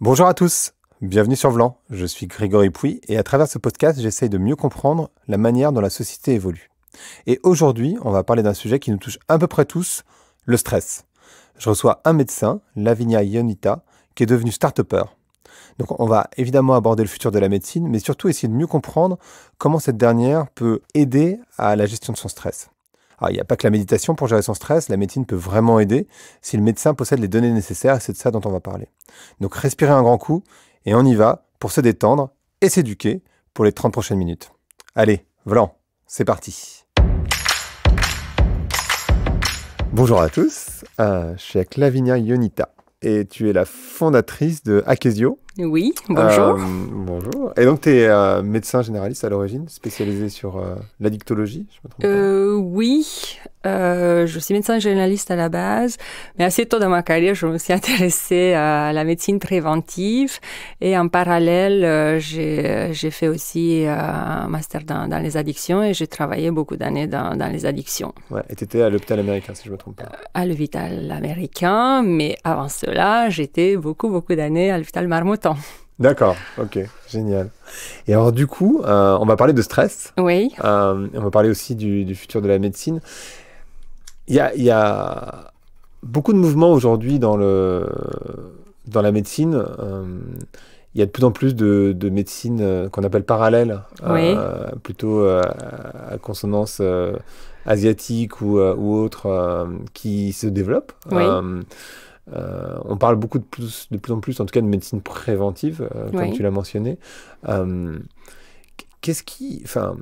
Bonjour à tous, bienvenue sur Vlan, je suis Grégory Pouy et à travers ce podcast j'essaye de mieux comprendre la manière dont la société évolue. Et aujourd'hui on va parler d'un sujet qui nous touche à peu près tous, le stress. Je reçois un médecin, Lavinia Ionita, qui est devenu start -upper. Donc on va évidemment aborder le futur de la médecine, mais surtout essayer de mieux comprendre comment cette dernière peut aider à la gestion de son stress. Ah, il n'y a pas que la méditation pour gérer son stress, la médecine peut vraiment aider si le médecin possède les données nécessaires, et c'est de ça dont on va parler. Donc respirez un grand coup, et on y va pour se détendre et s'éduquer pour les 30 prochaines minutes. Allez, volant, c'est parti Bonjour à tous, euh, je suis avec Lavinia Ionita, et tu es la fondatrice de Akesio, oui, bonjour. Euh, bonjour. Et donc, tu es euh, médecin généraliste à l'origine, spécialisé sur euh, l'addictologie, je me trompe pas. Oui, je suis médecin généraliste à la base, mais assez tôt dans ma carrière, je me suis intéressée à la médecine préventive et en parallèle, j'ai fait aussi un master dans, les addictions et j'ai travaillé beaucoup d'années dans, les addictions. et tu étais à l'hôpital américain, si je me trompe pas. À l'hôpital américain, mais avant cela, j'étais beaucoup, beaucoup d'années à l'hôpital Marmot. D'accord, ok, génial. Et alors du coup, euh, on va parler de stress. Oui. Euh, on va parler aussi du, futur de la médecine. Il y a, beaucoup de mouvements aujourd'hui dans, le, dans la médecine. Euh, il y a de plus en plus de, de médecine qu'on appelle parallèle, plutôt à consonance asiatique ou, ou autre, qui se développe. Oui. Euh, on parle beaucoup de plus, de plus en plus, en tout cas, de médecine préventive, euh, comme tu l'as mentionné. Euh, qu'est-ce qui, enfin,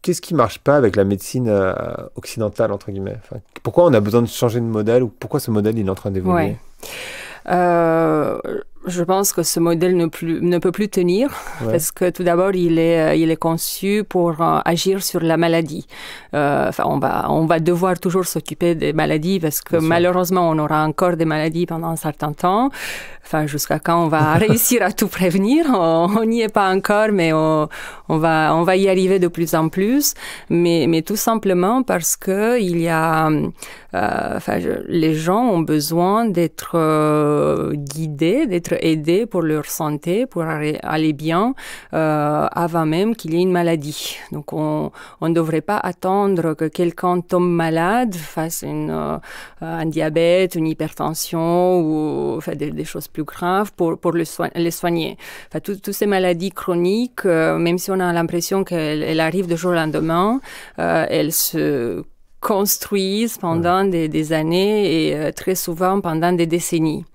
qu'est-ce qui marche pas avec la médecine occidentale entre guillemets Pourquoi on a besoin de changer de modèle ou pourquoi ce modèle il est en train d'évoluer ouais je pense que ce modèle ne, plus, ne peut plus tenir parce que tout d'abord il est euh, il est conçu pour euh, agir sur la maladie. Euh, enfin on va on va devoir toujours s'occuper des maladies parce que malheureusement on aura encore des maladies pendant un certain temps. Enfin jusqu'à quand on va réussir à tout prévenir On n'y est pas encore mais on, va on va y arriver de plus en plus. Mais mais tout simplement parce que il y a euh, enfin, les gens ont besoin d'être euh, guidés d'être aider pour leur santé, pour aller bien, euh, avant même qu'il y ait une maladie. Donc on ne devrait pas attendre que quelqu'un tombe malade, fasse une, euh, un diabète, une hypertension ou enfin, des, choses plus graves pour, pour le soigner, les soigner. Enfin, Toutes ces maladies chroniques, euh, même si on a l'impression qu'elles arrivent de jour au lendemain, elles se construisent pendant des, des années et euh, très souvent pendant des décennies.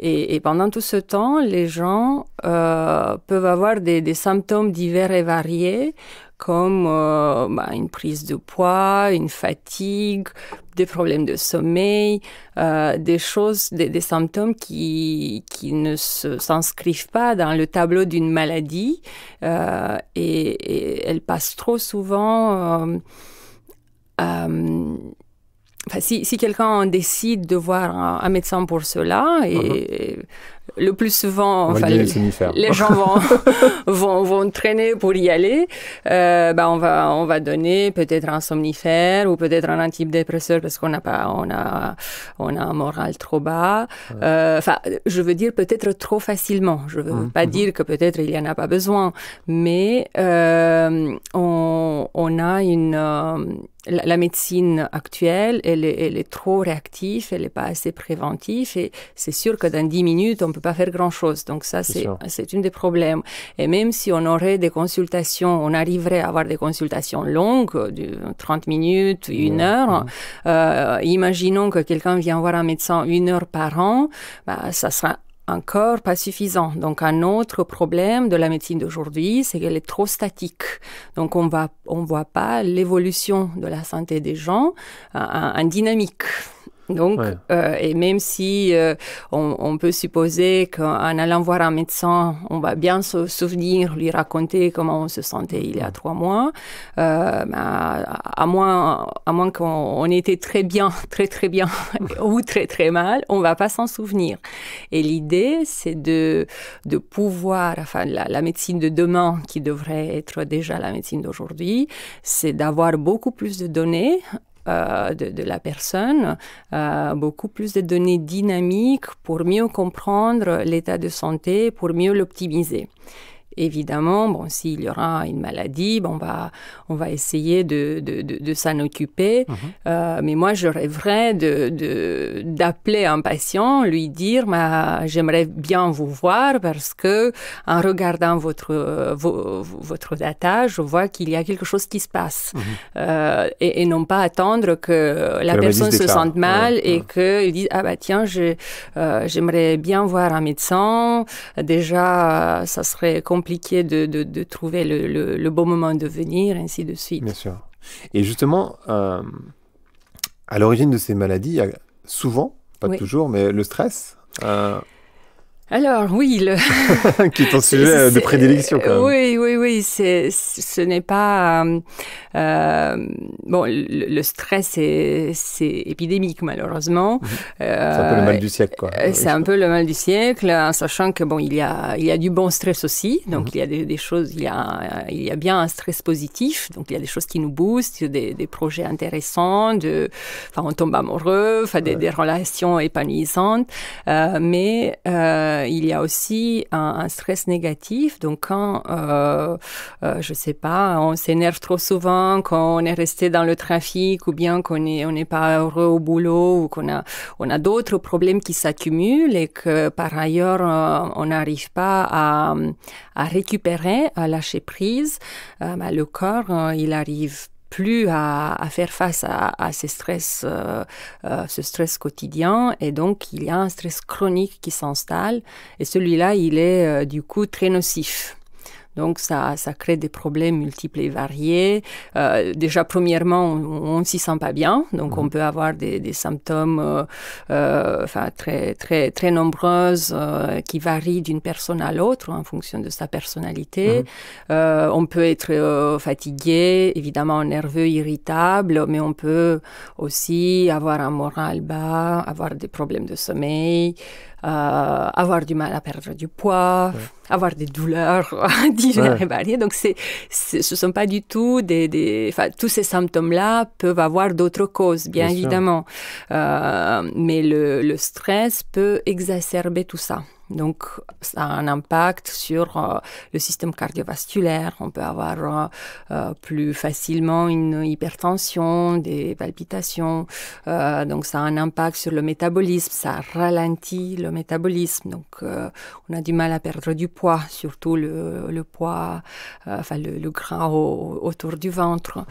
Et, et, pendant tout ce temps, les gens euh, peuvent avoir des, des, symptômes divers et variés, comme euh, bah, une prise de poids, une fatigue, des problèmes de sommeil, euh, des choses, des, des, symptômes qui, qui ne s'inscrivent pas dans le tableau d'une maladie. Euh, et, et, elles passent trop souvent euh, si, quelqu'un décide de voir un, médecin pour cela, et, mhm. le plus souvent, les, gens vont, vont, vont, traîner pour y aller, euh, bah, on, va, on va donner peut-être un somnifère ou peut-être un antidépresseur parce qu'on a on a, on a un moral trop bas. Euh, enfin, je veux dire peut-être trop facilement. Je veux mhm. pas mhm. dire que peut-être il n'y en a pas besoin, mais on, on, a une la, médecine actuelle, elle est, elle est trop réactive, elle n'est pas assez préventive, et c'est sûr que dans 10 minutes, on ne peut pas faire grand-chose. Donc ça, c'est, c'est un des problèmes. Et même si on aurait des consultations, on arriverait à avoir des consultations longues, de 30 minutes, une heure. Euh, imaginons que quelqu'un vient voir un médecin une heure par an, bah, ça sera encore pas suffisant. Donc un autre problème de la médecine d'aujourd'hui, c'est qu'elle est trop statique. Donc on va on voit pas l'évolution de la santé des gens en dynamique. Donc, euh, et même si euh, on, on, peut supposer qu'en allant voir un médecin, on va bien se souvenir, lui raconter comment on se sentait il y a trois mois, euh, ben, à, moins, à moins qu'on était très bien, très très bien ou très très mal, on va pas s'en souvenir. Et l'idée, c'est de, de pouvoir, enfin, la médecine de demain qui devrait être déjà la médecine d'aujourd'hui, c'est d'avoir beaucoup plus de données euh, de, la personne, euh, beaucoup plus de données dynamiques pour mieux comprendre l'état de santé, pour mieux l'optimiser. Évidemment, bon, s'il y aura une maladie, bon, on, va, on va essayer de, de, de, s'en occuper. Mhm. Euh, mais moi, je rêverais d'appeler de, un patient, lui dire ma bah, J'aimerais bien vous voir parce que, en regardant votre, votre data, je vois qu'il y a quelque chose qui se passe. Mhm. Euh, et, non pas attendre que la personne se sente mal et qu'elle dise Ah, bah tiens, euh, j'aimerais bien voir un médecin. Déjà, ça serait compliqué compliqué de, de, trouver le, le, bon moment de venir, ainsi de suite. Bien sûr. Et justement, euh, à l'origine de ces maladies, il y a souvent, pas toujours, mais le stress. Euh, alors oui, le... qui est un sujet de prédilection. Quand même. Oui, oui, oui. ce n'est pas euh, euh, bon. Le, stress c'est épidémique malheureusement. Mhm. c'est un peu le mal du siècle, quoi. Euh, c'est un peu le mal du siècle, en sachant que bon, il y a, il y a du bon stress aussi. Donc mhm. il y a des, choses, il y a, il y a bien un stress positif. Donc il y a des choses qui nous boostent, des, projets intéressants, de, enfin on tombe amoureux, enfin des, des relations épanouissantes, mais euh, il y a aussi un, stress négatif. Donc quand, je euh, ne euh, je sais pas, on s'énerve trop souvent, quand on est resté dans le trafic ou bien qu'on n'est on n'est pas heureux au boulot ou qu'on a, on a d'autres problèmes qui s'accumulent et que par ailleurs on n'arrive pas à, à récupérer, à lâcher prise, bah, le corps, il arrive plus à, faire face à, à stress, euh, euh, ce stress quotidien, et donc il y a un stress chronique qui s'installe, et celui-là, il est euh, du coup très nocif. Donc ça, ça crée des problèmes multiples et variés. Euh, déjà, premièrement, on, ne s'y sent pas bien, donc on mhm. peut avoir des, symptômes euh, euh, très, très, très nombreuses qui varient d'une personne à l'autre en fonction de sa personnalité. Mhm. on peut être fatigué, évidemment nerveux, irritable, mais on peut aussi avoir un moral bas, avoir des problèmes de sommeil, avoir du mal à perdre du poids, avoir des douleurs Donc, ce ne sont pas du tout des, tous ces symptômes-là peuvent avoir d'autres causes, bien, évidemment. Euh, mais le stress peut exacerber tout ça. Donc, ça a un impact sur euh, le système cardiovasculaire. On peut avoir euh, euh, plus facilement une hypertension, des palpitations. donc, ça a un impact sur le métabolisme. Ça ralentit le métabolisme. Donc, on a du mal à perdre du poids, surtout le, le poids, enfin, le, gras autour du ventre.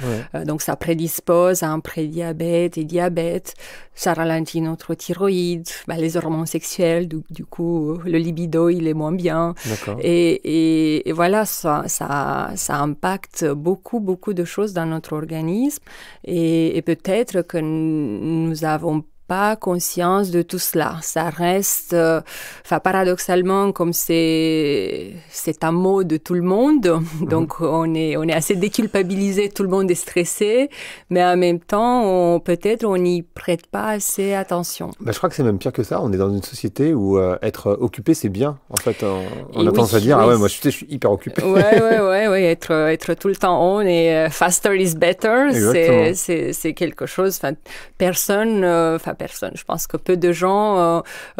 donc, ça prédispose à un prédiabète et diabète. Ça ralentit notre thyroïde, bah, les hormones sexuelles, du coup, le libido, il est moins bien. Et, voilà, ça, ça, impacte beaucoup, beaucoup de choses dans notre organisme. Et, et peut-être que nous avons pas conscience de tout cela. Ça reste, euh, enfin, paradoxalement, comme c'est, c'est un mot de tout le monde, donc mhm. on est, on est assez déculpabilisé, tout le monde est stressé, mais en même temps, on peut-être on n'y prête pas assez attention. Bah, je crois que c'est même pire que ça. On est dans une société où euh, être occupé, c'est bien. En fait, hein. on, a tendance à dire, ah ouais, moi je, suis hyper occupé. Ouais, ouais, ouais, ouais, être, être tout le temps on est euh, faster is better, c'est quelque chose, enfin, personne, enfin, personne. Je pense que peu de gens euh,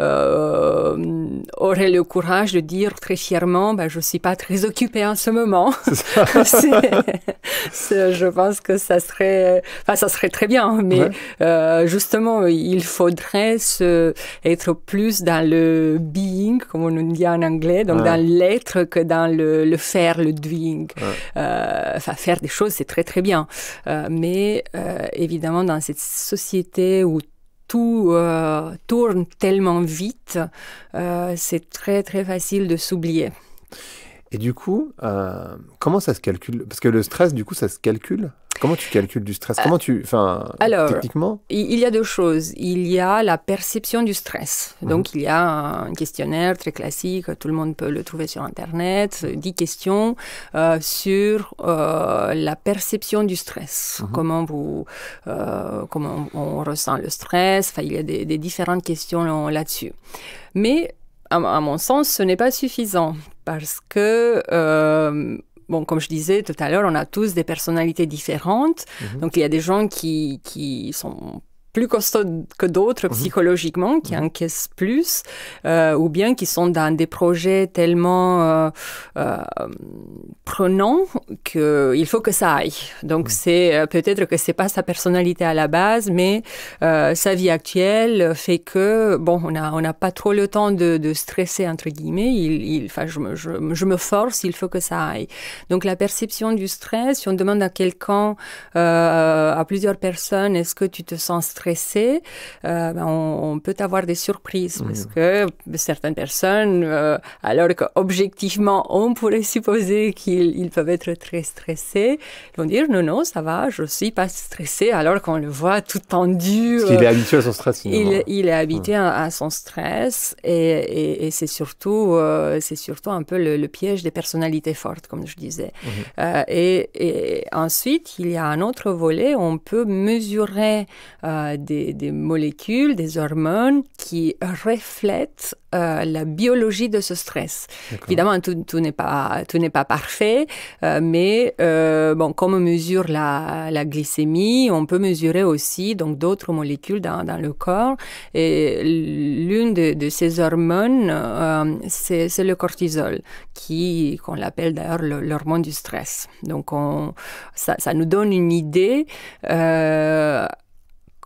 euh, auraient le courage de dire très fièrement, ben, je ne suis pas très occupé en ce moment. je pense que ça serait, enfin, ça serait très bien, mais euh, justement, il faudrait se, être plus dans le being, comme on dit en anglais, donc dans l'être que dans le, le, faire, le doing. Euh, enfin, faire des choses, c'est très très bien. mais euh, évidemment, dans cette société où tout euh, tourne tellement vite, euh, c'est très très facile de s'oublier. Et du coup, euh, comment ça se calcule Parce que le stress, du coup, ça se calcule Comment tu calcules du stress Comment euh, tu, enfin, Alors, Il y a deux choses. Il y a la perception du stress. Mhm. Donc, il y a un questionnaire très classique. Tout le monde peut le trouver sur Internet. 10 euh, questions euh, sur euh, la perception du stress. Mhm. Comment vous, euh, comment on ressent le stress. Enfin, il y a des, des différentes questions là-dessus. Mais à, mon sens, ce n'est pas suffisant parce que euh, Bon, comme je disais tout à l'heure, on a tous des personnalités différentes. Mhm. Donc, il y a des gens qui, qui sont plus costauds que d'autres mhm. psychologiquement, qui mhm. encaissent plus, euh, ou bien qui sont dans des projets tellement euh, euh, prenants qu'il faut que ça aille. Donc mhm. c'est euh, peut-être que c'est pas sa personnalité à la base, mais euh, sa vie actuelle fait que bon, on a on n'a pas trop le temps de, de stresser entre guillemets. Il, il enfin, je, me, je, je, me force, il faut que ça aille. Donc la perception du stress, si on demande à quelqu'un, à plusieurs personnes, est-ce que tu te sens stressé stressé, euh, ben, on, peut avoir des surprises parce que certaines personnes, euh, alors alors qu'objectivement, on pourrait supposer qu'ils peuvent être très stressés, vont dire non, non, ça va, je suis pas stressé, alors qu'on le voit tout tendu. Parce il est habitué à son stress. Il, est habitué à, son stress et, c'est surtout, euh, c'est surtout un peu le, piège des personnalités fortes, comme je disais. Mhm. Et, et ensuite, il y a un autre volet, on peut mesurer euh, des, molécules, des hormones qui reflètent euh, la biologie de ce stress. Évidemment, tout, n'est pas tout n'est pas parfait, euh, mais euh, bon, comme on mesure la, glycémie, on peut mesurer aussi donc d'autres molécules dans, le corps. Et l'une de, ces hormones, c'est le cortisol, qui qu'on l'appelle d'ailleurs l'hormone du stress. Donc on, ça, ça, nous donne une idée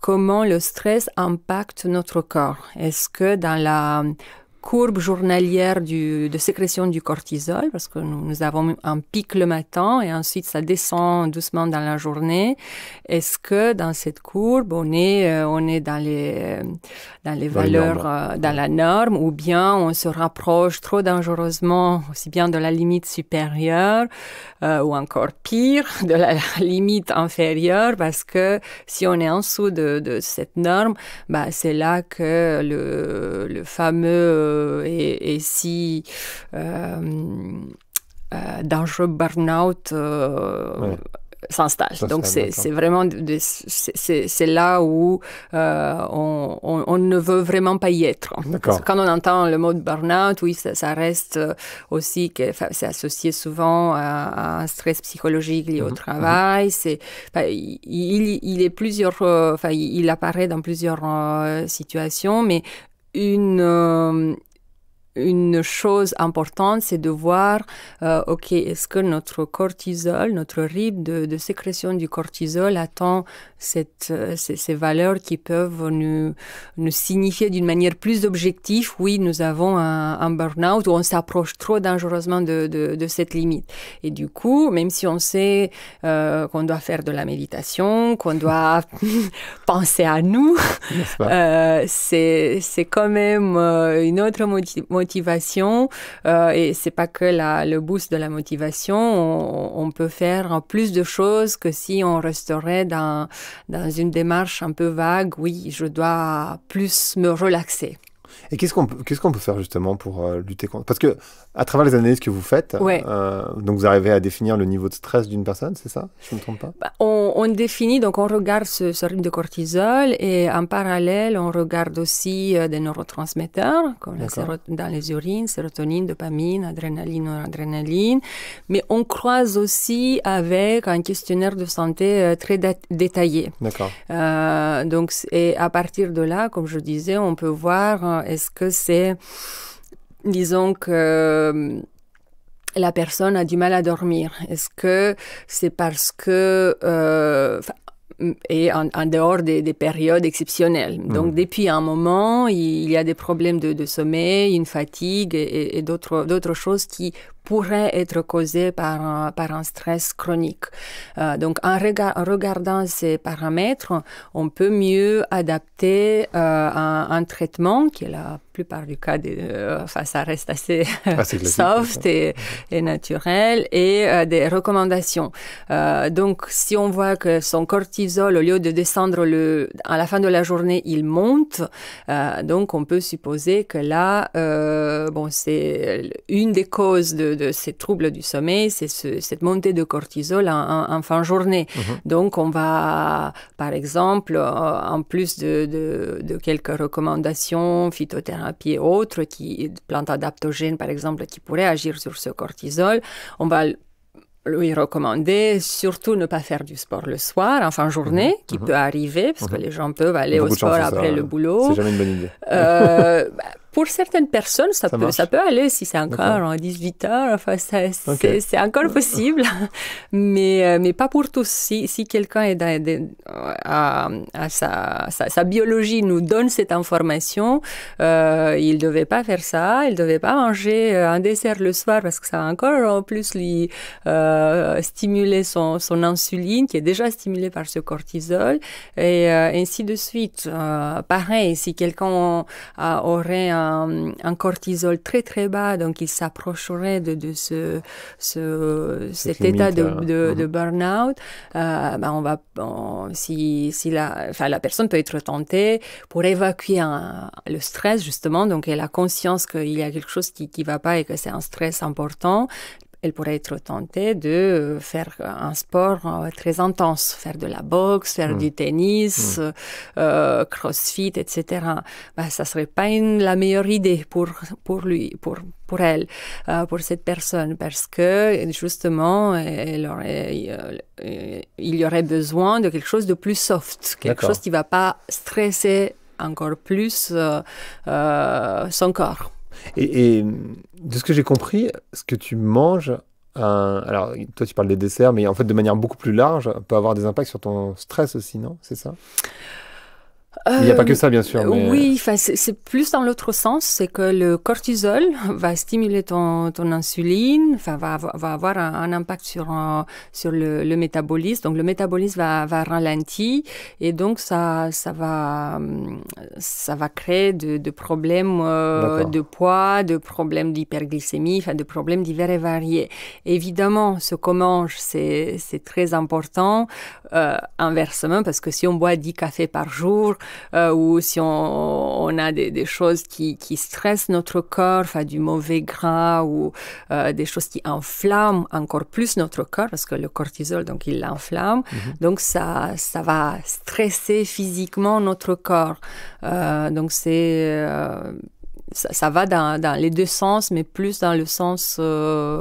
comment le stress impacte notre corps. Est-ce que dans la courbe journalière de sécrétion du cortisol, parce que nous, avons un pic le matin et ensuite ça descend doucement dans la journée. Est-ce que dans cette courbe, on est, euh, on est euh, dans les, dans les valeurs, euh, dans la norme, ou bien on se rapproche trop dangereusement, aussi bien de la limite supérieure, ou encore pire, de la, limite inférieure, parce que si on est en dessous de, de cette norme, bah, c'est là que le, le fameux euh, et, si euh, euh, dangereux burn-out sans s'installe. Donc c'est vraiment c'est là où on, ne veut vraiment pas y être. quand on entend le mot burn-out, oui, ça, reste aussi que c'est associé souvent à, un stress psychologique lié au mhm, mhm. travail. C'est il, est plusieurs, enfin il apparaît dans plusieurs situations, mais une, une chose importante, c'est de voir, euh, ok, est-ce que notre cortisol, notre rythme de, sécrétion du cortisol attend cette, euh, ces, valeurs qui peuvent nous, nous signifier d'une manière plus objective, oui, nous avons un, burn-out où on s'approche trop dangereusement de, de, cette limite. Et du coup, même si on sait euh, qu'on doit faire de la méditation, qu'on doit penser à nous, c'est quand même une autre motivation motivation euh, et c'est pas que le boost de la motivation. On, peut faire plus de choses que si on resterait dans une démarche un peu vague. Oui, je dois plus me relaxer. Et qu'est-ce qu'on qu'est-ce qu'on peut faire justement pour euh, lutter contre Parce que à travers les analyses que vous faites, euh, donc vous arrivez à définir le niveau de stress d'une personne, c'est ça Je ne me trompe pas bah, on, définit donc on regarde ce, rythme de cortisol et en parallèle on regarde aussi euh, des neurotransmetteurs comme dans les urines, sérotonine, dopamine, adrénaline, noradrénaline, mais on croise aussi avec un questionnaire de santé très détaillé. D'accord. donc et à partir de là, comme je disais, on peut voir est-ce que c'est, disons que euh, la personne a du mal à dormir Est-ce que c'est parce que euh, et en, dehors des, périodes exceptionnelles. Mm. Donc depuis un moment, il, y a des problèmes de, sommeil, une fatigue et, d'autres choses qui pourraient être causées par un, par un stress chronique. Euh, donc en, regardant ces paramètres, on peut mieux adapter euh, un, traitement qui est la plupart du cas, de euh, enfin ça reste assez, ah, soft et, et, naturel, et des recommandations. donc si on voit que son corps Cortisol, au lieu de descendre le, à la fin de la journée, il monte. Euh, donc, on peut supposer que là, euh, bon, c'est une des causes de, ces troubles du sommeil, c'est cette montée de cortisol en, fin de journée. Mhm. Donc, on va, par exemple, euh, en plus de, quelques recommandations, phytothérapie et autres, qui, plantes adaptogènes, par exemple, qui pourraient agir sur ce cortisol, on va lui recommander surtout ne pas faire du sport le soir, en fin de journée, mhm. qui mhm. peut arriver, parce que mhm. les gens peuvent aller au sport après le boulot. C'est jamais une bonne idée. Euh, pour certaines personnes, ça, peut, ça peut aller si c'est encore en 18 heures. Enfin, c'est encore possible, mais, euh, mais pas pour tous. Si, quelqu'un est dans, euh, à, sa, sa, biologie nous donne cette information, euh, il ne devait pas faire ça, il ne devait pas manger un dessert le soir parce que ça va encore en plus lui stimuler son, son, insuline qui est déjà stimulée par ce cortisol et ainsi de suite. pareil, si quelqu'un aurait un un, cortisol très très bas, donc il s'approcherait de, ce, cet état de, euh, mm-hmm. de, burn-out, euh, ben, on va, si, si la, enfin, la personne peut être tentée pour évacuer le stress justement, donc elle a conscience qu'il y a quelque chose qui ne va pas et que c'est un stress important, elle pourrait être tentée de faire un sport euh, très intense, faire de la boxe, faire mm. du tennis, mm. euh, crossfit, etc. Ben, bah, ça serait pas la meilleure idée pour, pour lui, pour, pour elle, euh, pour cette personne, parce que justement, elle il y aurait besoin de quelque chose de plus soft, quelque chose qui va pas stresser encore plus son corps. Et, de ce que j'ai compris, ce que tu manges, alors toi tu parles des desserts, mais en fait de manière beaucoup plus large, peut avoir des impacts sur ton stress aussi, non C'est ça il n'y a pas que ça, bien sûr. Euh, oui, c'est plus dans l'autre sens, c'est que le cortisol va stimuler ton, ton insuline, va, va avoir un, impact sur, euh, sur le, métabolisme. Donc le métabolisme va, va ralentir et donc ça, ça, va, euh, ça va créer de, problèmes de poids, de problèmes d'hyperglycémie, enfin, de problèmes divers et variés. Évidemment, ce qu'on mange, c'est très important. inversement, parce que si on boit 10 cafés par jour, euh, ou si on, a des, choses qui, stressent notre corps, enfin du mauvais gras ou euh, des choses qui enflamment encore plus notre corps parce que le cortisol, donc il l'enflamme. Mhm. Donc ça, ça va stresser physiquement notre corps. Euh, donc c'est ça, va dans, les deux sens, mais plus dans le sens le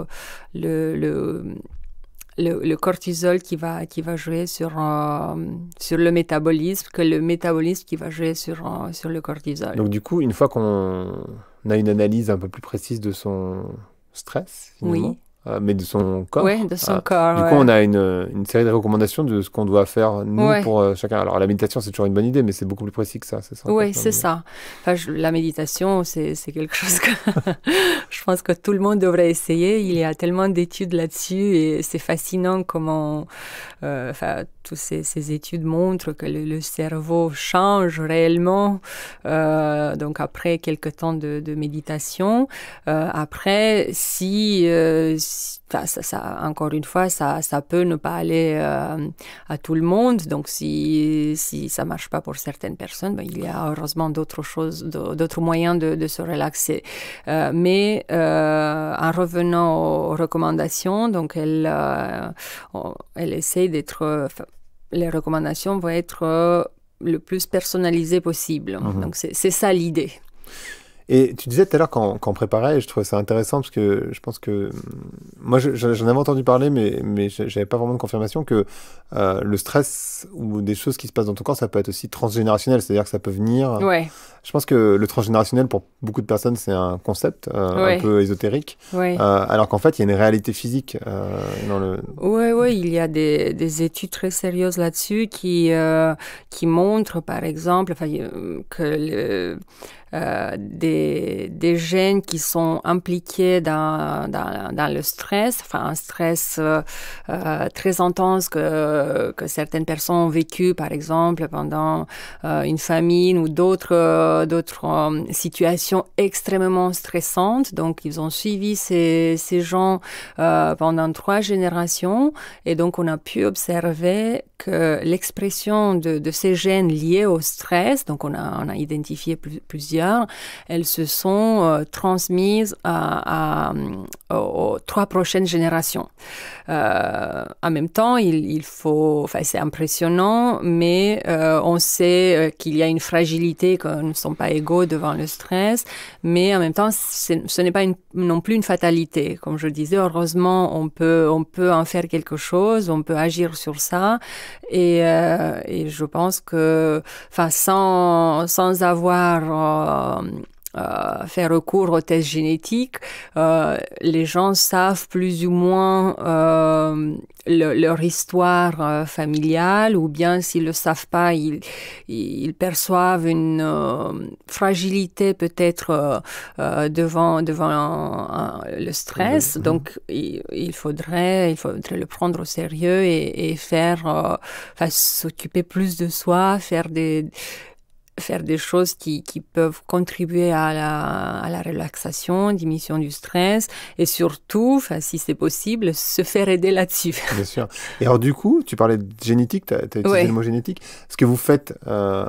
le, cortisol qui va, qui va jouer sur, euh, sur le métabolisme que le métabolisme qui va jouer sur, euh, sur le cortisol. Donc du coup, une fois qu'on a une analyse un peu plus précise de son stress, oui. Euh, mais de son corps. Oui, de son euh, corps. Du coup, on a une, une, série de recommandations de ce qu'on doit faire, nous, pour euh, chacun. Alors, la méditation, c'est toujours une bonne idée, mais c'est beaucoup plus précis que ça, c'est ça Oui, c'est hein. ça. Enfin, la méditation, c'est quelque chose que je pense que tout le monde devrait essayer. Il y a tellement d'études là-dessus et c'est fascinant comment enfin, toutes ces, études montrent que le, cerveau change réellement. donc, après quelques temps de, méditation, après, si ça, encore une fois, ça, ça peut ne pas aller euh, à tout le monde. Donc, si, si ça marche pas pour certaines personnes, ben, il y a heureusement d'autres choses, d'autres moyens de, se relaxer. Euh, mais euh, en revenant aux recommandations, donc elle, elle essaie d'être. Les recommandations vont être le plus personnalisées possible. Mhm. Donc, c'est ça l'idée. Et tu disais tout à l'heure qu'en quand préparait, je trouvais ça intéressant parce que je pense que hum, moi j'en avais entendu parler, mais mais j'avais pas vraiment de confirmation que euh, le stress ou des choses qui se passent dans ton corps, ça peut être aussi transgénérationnel, c'est-à-dire que ça peut venir. Euh, ouais. Je pense que le transgénérationnel pour beaucoup de personnes c'est un concept euh, un peu ésotérique, ouais. alors qu'en fait il y a une réalité physique dans le. Ouais ouais, il y a des, des études très sérieuses là-dessus qui qui montrent par exemple hum, que le, euh, des, des, gènes qui sont impliqués dans, dans, dans le stress, enfin un stress euh, euh, très intense que, que certaines personnes ont vécu, par exemple, pendant une famine ou d'autres d'autres situations extrêmement stressantes. Donc, ils ont suivi ces, ces gens euh, pendant trois générations. Et donc, on a pu observer que l'expression de, de, ces gènes liés au stress, donc on a, on a identifié plusieurs elles se sont euh, transmises à, euh, aux trois prochaines générations. Euh, en même temps, il, faut, enfin, c'est impressionnant, mais on sait qu'il y a une fragilité, qu'on ne sont pas égaux devant le stress, mais en même temps, ce n'est pas une, non plus une fatalité. Comme je disais, heureusement, on peut, on peut en faire quelque chose, on peut agir sur ça, et, je pense que, enfin, sans, sans avoir euh, euh, faire recours aux tests génétiques, euh, les gens savent plus ou moins leur histoire familiale, ou bien s'ils le savent pas, ils, ils perçoivent une fragilité peut-être devant devant le stress. Mmh. Donc il, faudrait il faudrait le prendre au sérieux et, et faire s'occuper plus de soi, faire des faire des choses qui, qui peuvent contribuer à la, à la, relaxation, diminution du stress et surtout, si c'est possible, se faire aider là-dessus. Bien sûr. Et alors du coup, tu parlais de génétique, tu as, utilisé le mot génétique. Ce que vous faites euh,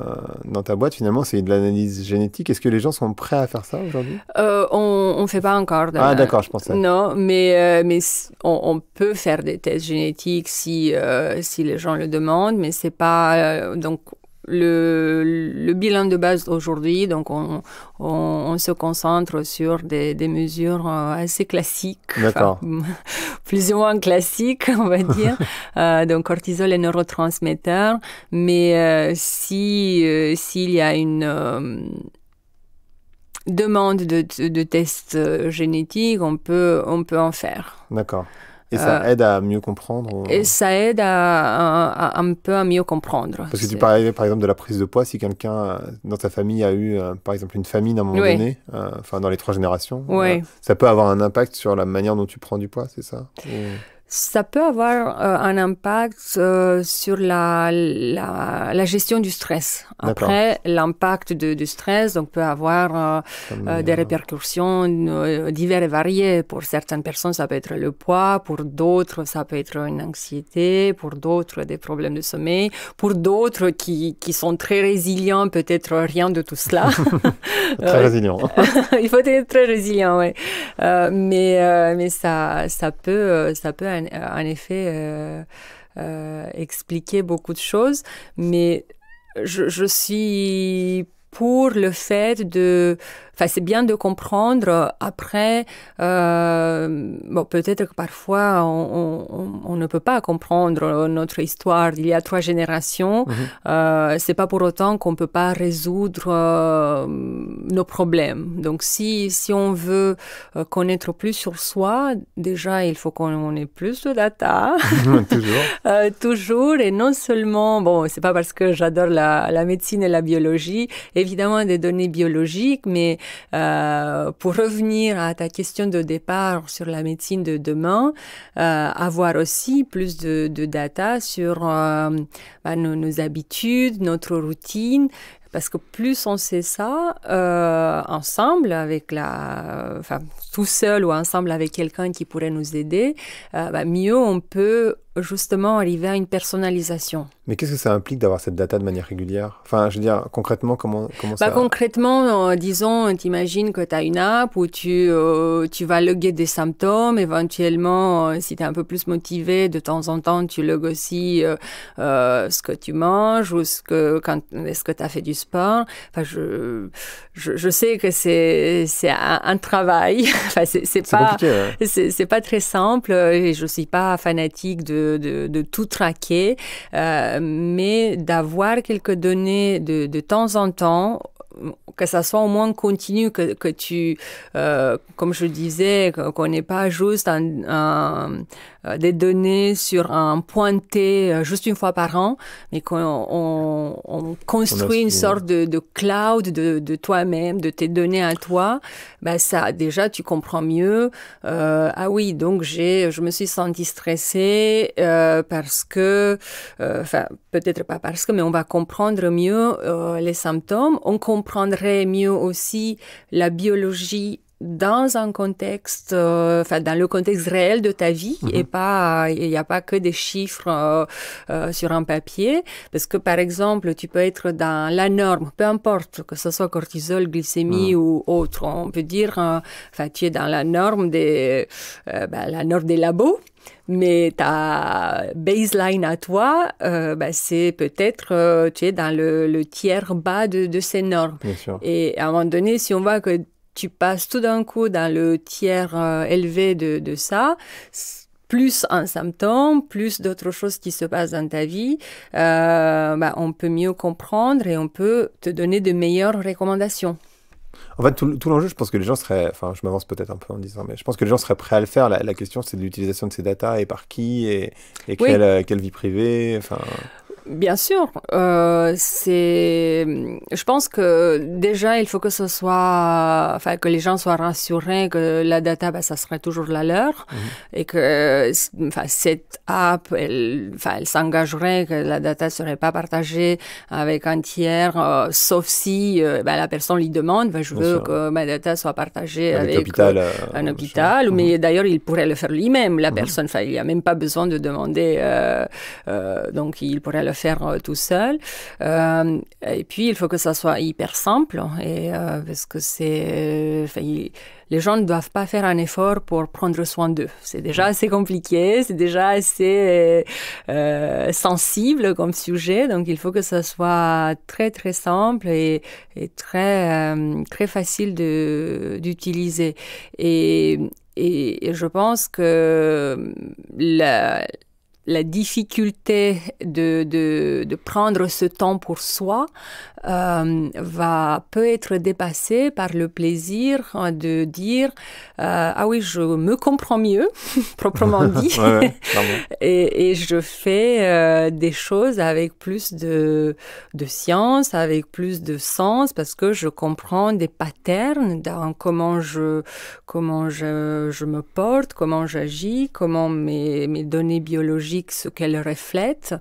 dans ta boîte finalement, c'est de l'analyse génétique. Est-ce que les gens sont prêts à faire ça aujourd'hui euh, On ne fait pas encore. Ah d'accord, je pensais. Non, mais, euh, mais on, on, peut faire des tests génétiques si, si les gens le demandent, mais c'est pas... donc le, bilan de base d'aujourd'hui, donc on, se concentre sur des, mesures euh, assez classiques, plus ou moins classiques, on va dire, euh, donc cortisol et neurotransmetteurs. Mais euh, si s'il y a une demande de, de, tests génétiques, on peut on peut en faire. D'accord. Euh, euh, et ça aide à mieux comprendre Et ça aide à, un peu à mieux comprendre. Parce que tu parlais par exemple de la prise de poids, si quelqu'un euh, dans ta famille a eu par exemple une famine à un moment donné, enfin dans les trois générations, ça peut avoir un impact sur la manière dont tu prends du poids, c'est ça ça peut avoir euh, un impact euh, sur la, la, gestion du stress. Après, l'impact du stress donc, peut avoir euh, des répercussions diverses et variées. Pour certaines personnes, ça peut être le poids, pour d'autres, ça peut être une anxiété, pour d'autres, des problèmes de sommeil, pour d'autres qui, qui sont très résilients, peut-être rien de tout cela. très résilient. Il faut être très résilient, oui. mais mais ça, ça, peut, ça peut en effet euh, euh, expliquer beaucoup de choses, mais je, je suis pour le fait de... Enfin, c'est bien de comprendre. Après, euh, bon, peut-être que parfois, on, ne peut pas comprendre notre histoire d'il y a trois générations. Ce mhm. euh, n'est c'est pas pour autant qu'on peut pas résoudre euh, nos problèmes. Donc, si, si on veut connaître plus sur soi, déjà, il faut qu'on ait plus de data. toujours. toujours. Et non seulement... Bon, c'est pas parce que j'adore la, la médecine et la biologie évidemment des données biologiques, mais euh, pour revenir à ta question de départ sur la médecine de demain, euh, avoir aussi plus de, data sur euh, bah, nos, nos habitudes, notre routine, parce que plus on sait ça, euh, ensemble, avec la, enfin, tout seul ou ensemble avec quelqu'un qui pourrait nous aider, euh, bah, mieux on peut justement arriver à une personnalisation. Mais qu'est-ce que ça implique d'avoir cette data de manière régulière Enfin, je veux dire, concrètement, comment, comment bah, ça... Concrètement, euh, disons tu t'imagines que tu as une app où tu, tu vas loguer des symptômes, éventuellement, si tu es un peu plus motivé, de temps en temps, tu logues aussi ce que tu manges ou ce que, quand, est-ce que tu as fait du sport Enfin, je, je, sais que c'est un, un, travail. Enfin, c'est pas c'est pas très simple. Et je suis pas fanatique de, de, tout traquer, euh, mais d'avoir quelques données de, de temps en temps que ça soit au moins continu, que, que tu, euh, comme je disais, qu'on n'est pas juste un, un, euh, des données sur un pointé euh, juste une fois par an, mais qu'on on, construit une sorte de, de, cloud de, de toi-même, de tes données à toi. Ben ça, déjà, tu comprends mieux. Euh, ah oui, donc j'ai, je me suis sentie stressée euh, parce que, euh, enfin, peut-être pas parce que, mais on va comprendre mieux les symptômes. On comprend comprendrait mieux aussi la biologie dans un contexte, euh, enfin dans le contexte réel de ta vie mhm. et pas, il n'y a pas que des chiffres euh, euh, sur un papier, parce que par exemple, tu peux être dans la norme, peu importe que ce soit cortisol, glycémie mhm. ou autre, on peut dire, enfin tu es dans la norme des, ben, la norme des labos mais ta baseline à toi, euh, bah, c'est peut-être euh, tu es dans le, tiers bas de, ces normes. Et à un moment donné, si on voit que tu passes tout d'un coup dans le tiers euh, élevé de, de ça, plus un symptôme, plus d'autres choses qui se passent dans ta vie, bah, on peut mieux comprendre et on peut te donner de meilleures recommandations. En fait, tout, l'enjeu, je pense que les gens seraient. Enfin, je m'avance peut-être un peu en disant, mais je pense que les gens seraient prêts à le faire. La, question, c'est de l'utilisation de ces datas et par qui et, et quelle, euh, quelle, vie privée. Enfin. Bien sûr, euh, c'est. Je pense que déjà il faut que ce soit, enfin que les gens soient rassurés que la data, ben, ça serait toujours la leur, mhm. et que, euh, enfin cette app, elle, enfin elle s'engagerait que la data serait pas partagée avec un tiers, euh, sauf si euh, ben, la personne lui demande, ben, je veux que ma data soit partagée avec, hôpital, un hôpital, mhm. mais d'ailleurs il pourrait le faire lui-même, la mhm. personne, enfin il n'y a même pas besoin de demander, donc il pourrait le faire euh, tout seul. Euh, et puis, il faut que ça soit hyper simple, et, euh, parce que c'est... les gens ne doivent pas faire un effort pour prendre soin d'eux. C'est déjà assez compliqué, c'est déjà assez sensible comme sujet, donc il faut que ça soit très très simple et, et très très facile d'utiliser. Et, et, je pense que la, la difficulté de, prendre ce temps pour soi euh, va, peut être dépassée par le plaisir hein, de dire euh, Ah oui, je me comprends mieux, proprement dit, et, je fais euh, des choses avec plus de, de science, avec plus de sens, parce que je comprends des patterns dans comment je, comment je, me porte, comment j'agis, comment mes, mes données biologiques ce qu'elle reflète.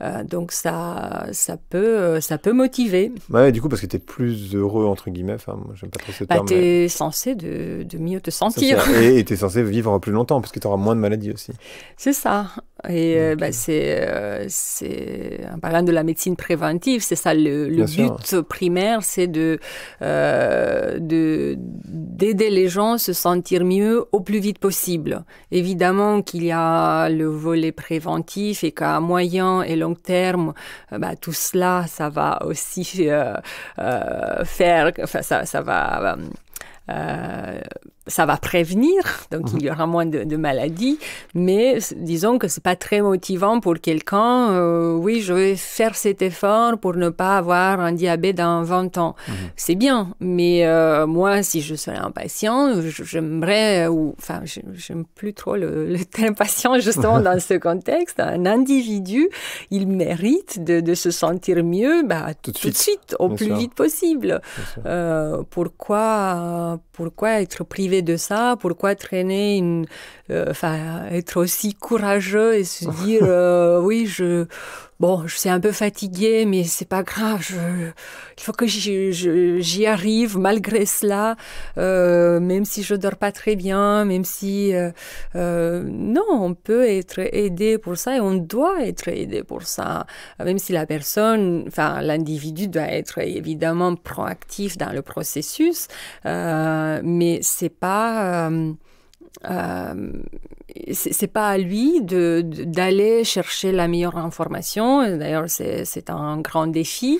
Euh, donc ça, ça peut, ça peut motiver. Bah ouais, du coup, parce que tu es plus heureux, entre guillemets. moi, j'aime pas trop ce bah, Tu es censé de, mieux te sentir. et tu es censé vivre plus longtemps, parce que tu auras moins de maladies aussi. C'est ça. Et euh, bah, euh, c'est, c'est, en parlant de la médecine préventive, c'est ça le, but primaire, c'est de, de, d'aider les gens à se sentir mieux au plus vite possible. Évidemment qu'il y a le volet préventif préventif et qu'à moyen et long terme, euh, bah, tout cela, ça va aussi euh, euh, faire, enfin, ça, ça va ça va prévenir, donc il y mhm. aura moins de, maladies, mais disons que c'est pas très motivant pour quelqu'un. Euh, oui, je vais faire cet effort pour ne pas avoir un diabète dans 20 ans. Mhm. C'est bien, mais euh, moi, si je serais un patient, j'aimerais, euh, ou enfin, j'aime plus trop le, le, terme patient justement dans ce contexte. Un individu, il mérite de, se sentir mieux, bah, tout, de suite, au plus vite possible. pourquoi, pourquoi être privé de ça Pourquoi traîner une, euh, enfin, être aussi courageux et se dire, euh, oui, je, bon, je suis un peu fatiguée, mais c'est pas grave. Je, il faut que j'y arrive malgré cela, euh, même si je dors pas très bien, même si euh, euh, non, on peut être aidé pour ça et on doit être aidé pour ça, même si la personne, enfin l'individu doit être évidemment proactif dans le processus, euh, mais c'est pas euh, euh, c'est pas à lui d'aller de, d'aller chercher la meilleure information. D'ailleurs, c'est un grand défi.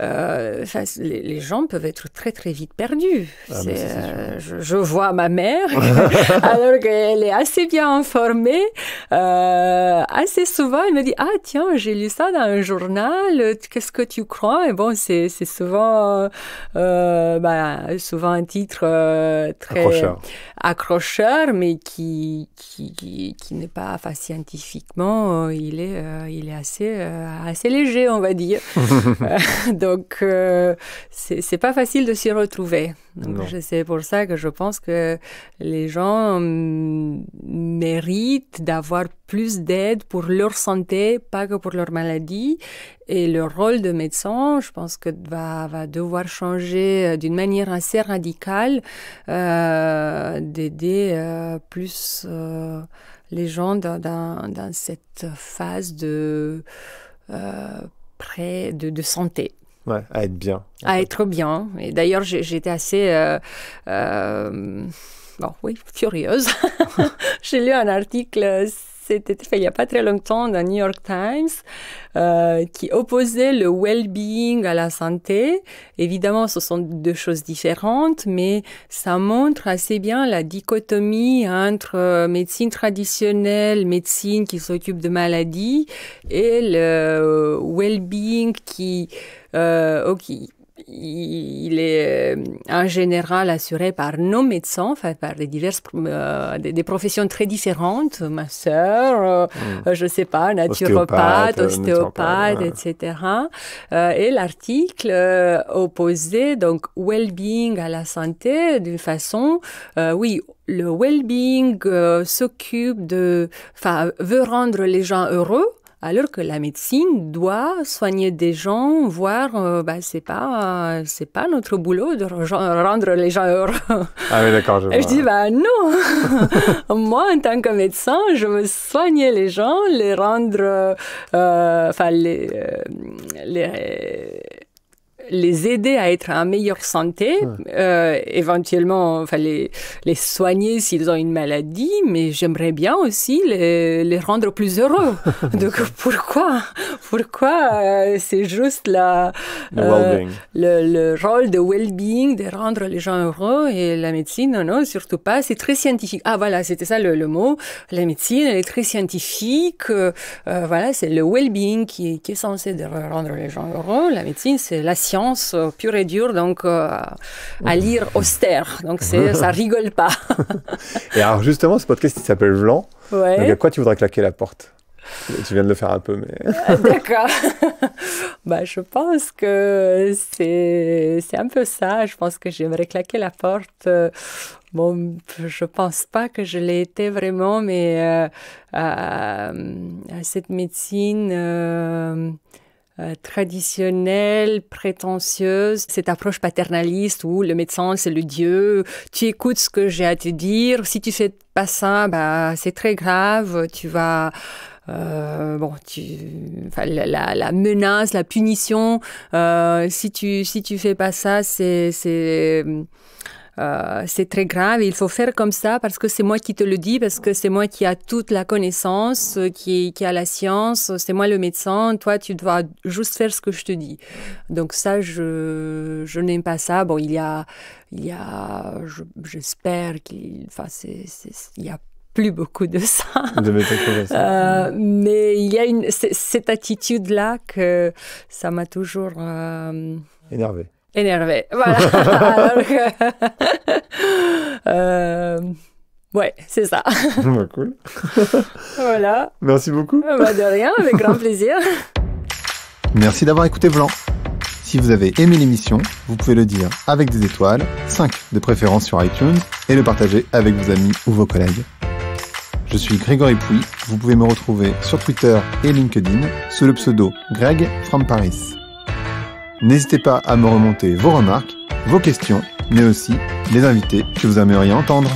Euh, les, gens peuvent être très très vite perdus. Ah, euh, je, vois ma mère, alors qu'elle est assez bien informée. assez souvent, elle me dit ah tiens, j'ai lu ça dans un journal. Qu'est-ce que tu crois Et bon, c'est souvent bah, souvent un titre très accrocheur mais qui, qui, qui, n'est pas, scientifiquement, euh, il est, euh, il est assez, euh, assez léger, on va dire. donc, c'est pas facile de s'y retrouver. C'est pour ça que je pense que les gens hum, méritent d'avoir plus d'aide pour leur santé, pas que pour leur maladie. Et le rôle de médecin, je pense que va, va devoir changer d'une manière assez radicale, d'aider euh, plus euh, les gens dans, cette phase de, euh, près de, santé. Ouais, à être bien. À être bien. Et d'ailleurs, j'étais assez. oui, furieuse. J'ai lu un article c'était fait il n'y a pas très longtemps dans New York Times, euh, qui opposait le well-being à la santé. Évidemment, ce sont deux choses différentes, mais ça montre assez bien la dichotomie entre euh, médecine traditionnelle, médecine qui s'occupe de maladies, et le euh, well-being qui, il est en euh, général assuré par nos médecins, enfin, par euh, des diverses des, professions très différentes, ma sœur, euh, hmm. je sais pas, naturopathe, ostéopathe, etc. Euh, et l'article opposé, donc well-being à la santé d'une façon, oui, le well-being s'occupe de, enfin, veut rendre les gens heureux alors que la médecine doit soigner des gens, voire, euh, bah, c'est pas, c'est pas notre boulot de rendre les gens heureux. Ah oui, d'accord, je je dis, bah non Moi, en tant que médecin, je veux soigner les gens, les rendre, euh, enfin, les, euh, les les aider à être en meilleure santé, euh, éventuellement, enfin, les, les soigner s'ils ont une maladie, mais j'aimerais bien aussi les, les, rendre plus heureux. Donc, pourquoi, pourquoi euh, c'est juste la, euh, le, rôle de well-being, de rendre les gens heureux et la médecine, non, non surtout pas. C'est très scientifique. Ah, voilà, c'était ça le, mot. La médecine, elle est très scientifique. Euh, voilà, c'est le well-being qui, qui est censé rendre les gens heureux. La médecine, c'est la science euh, pure et dure, donc euh, à lire austère. Donc ça rigole pas. et alors justement, ce podcast il s'appelle Vlan. Ouais. à quoi tu voudrais claquer la porte tu viens de le faire un peu, mais. Euh, d'accord. bah, je pense que c'est un peu ça. Je pense que j'aimerais claquer la porte. Bon, je pense pas que je l'ai été vraiment, mais à, cette médecine. Euh, traditionnelle, prétentieuse, cette approche paternaliste où le médecin c'est le dieu, tu écoutes ce que j'ai à te dire, si tu fais pas ça, bah c'est très grave, tu vas euh, bon, tu, enfin, la, la, menace, la punition, euh, si tu si tu fais pas ça, c'est c'est euh, c'est très grave, il faut faire comme ça parce que c'est moi qui te le dis, parce que c'est moi qui a toute la connaissance, euh, qui, qui a la science, euh, c'est moi le médecin, toi tu dois juste faire ce que je te dis. Donc ça, je, n'aime pas ça. Bon, il y a, il y a j'espère qu'il, enfin, c'est, il y a plus beaucoup de ça. De mais il y a une, cette attitude-là que ça m'a toujours... Énervé énervé. Voilà. Euh, ouais, c'est ça. Bah, cool. voilà. Merci beaucoup. Euh, bah, de rien, avec grand plaisir. Merci d'avoir écouté VLAN Si vous avez aimé l'émission, vous pouvez le dire avec des étoiles, 5 de préférence sur iTunes, et le partager avec vos amis ou vos collègues. Je suis Grégory Pouy, vous pouvez me retrouver sur Twitter et LinkedIn sous le pseudo Greg from Paris. N'hésitez pas à me remonter vos remarques, vos questions, mais aussi les invités que vous aimeriez entendre.